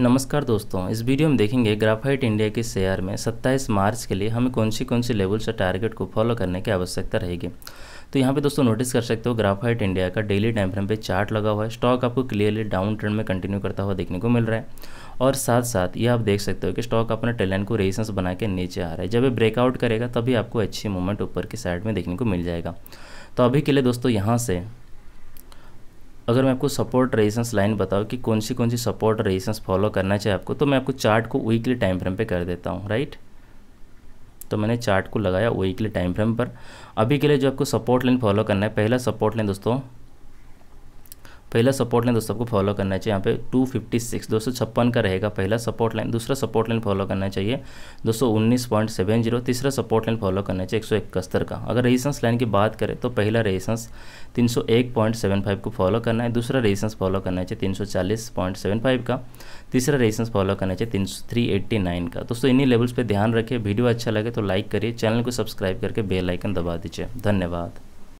नमस्कार दोस्तों इस वीडियो में देखेंगे ग्राफाइट इंडिया के शेयर में 27 मार्च के लिए हमें कौन सी कौन सी लेवल्स और टारगेट को फॉलो करने की आवश्यकता रहेगी तो यहाँ पे दोस्तों नोटिस कर सकते हो ग्राफाइट इंडिया का डेली टाइम फ्रेम पे चार्ट लगा हुआ है स्टॉक आपको क्लियरली डाउन ट्रेंड में कंटिन्यू करता हुआ देखने को मिल रहा है और साथ साथ ये आप देख सकते हो कि स्टॉक अपने टेलेंट को रेजिस्टेंस बना के नीचे आ रहा है जब ये ब्रेकआउट करेगा तभी आपको अच्छी मूवमेंट ऊपर की साइड में देखने को मिल जाएगा तो अभी के लिए दोस्तों यहाँ से अगर मैं आपको सपोर्ट रेजिस्टेंस लाइन बताऊँ कि कौन सी कौन सी सपोर्ट रेजिस्टेंस फॉलो करना चाहिए आपको तो मैं आपको चार्ट को वीकली टाइम फ्रेम पे कर देता हूँ राइट तो मैंने चार्ट को लगाया वीकली टाइम फ्रेम पर अभी के लिए जो आपको सपोर्ट लाइन फॉलो करना है पहला सपोर्ट लाइन दोस्तों पहला सपोर्ट लाइन दोस्तों आपको फॉलो करना चाहिए यहाँ पे 256 दोस्तों छप्पन का रहेगा पहला सपोर्ट लाइन दूसरा सपोर्ट लाइन फॉलो करना चाहिए दोस्तों उन्नीस पॉइंट सेवन जीरो तीसरा सपोर्ट लाइन फॉलो करना चाहिए एक सौ इकहत्तर का अगर रेजिस्टेंस लाइन की बात करें तो पहला रेजिस्टेंस तीन सौ एक पॉइंट सेवन फाइव को फॉलो करना है दूसरा रेजिस्टेंस फॉलो करना चाहिए तीन सौ चालीस पॉइंट सेवन फाइव का तीसरा रेजिस्टेंस फॉलो करना चाहिए तीन सौ थ्री एट्टी नाइन का दोस्तों इन्हीं लेवल्स पर ध्यान रखिए वीडियो अच्छा लगे तो लाइक करिए चैनल को सब्सक्राइब करके बेलाइकन दबा दीजिए धन्यवाद